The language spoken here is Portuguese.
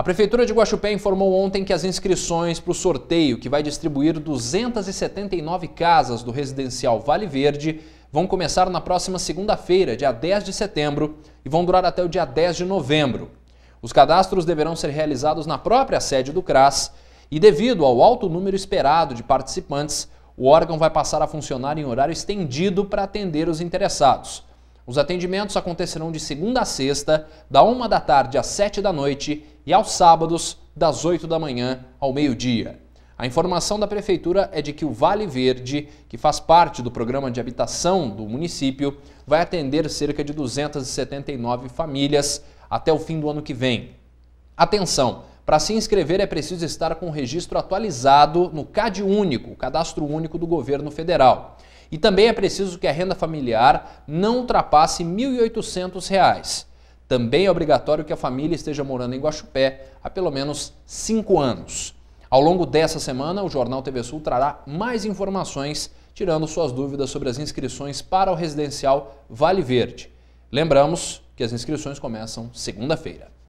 A Prefeitura de Guaxupé informou ontem que as inscrições para o sorteio, que vai distribuir 279 casas do residencial Vale Verde, vão começar na próxima segunda-feira, dia 10 de setembro, e vão durar até o dia 10 de novembro. Os cadastros deverão ser realizados na própria sede do CRAS e, devido ao alto número esperado de participantes, o órgão vai passar a funcionar em horário estendido para atender os interessados. Os atendimentos acontecerão de segunda a sexta, da uma da tarde às sete da noite e aos sábados, das 8 da manhã ao meio-dia. A informação da Prefeitura é de que o Vale Verde, que faz parte do programa de habitação do município, vai atender cerca de 279 famílias até o fim do ano que vem. Atenção! Para se inscrever é preciso estar com o registro atualizado no CAD Único, o Cadastro Único do Governo Federal. E também é preciso que a renda familiar não ultrapasse R$ 1.800. Também é obrigatório que a família esteja morando em Guaxupé há pelo menos cinco anos. Ao longo dessa semana, o Jornal TV Sul trará mais informações, tirando suas dúvidas sobre as inscrições para o residencial Vale Verde. Lembramos que as inscrições começam segunda-feira.